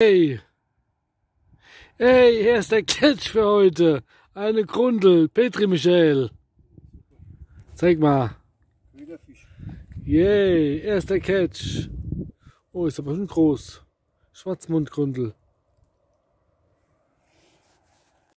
Hey, hey, hier ist der Catch für heute. Eine Grundel, Petri Michel. Zeig mal. Yay, erster Catch. Oh, ist aber schon groß. Schwarzmundgrundel.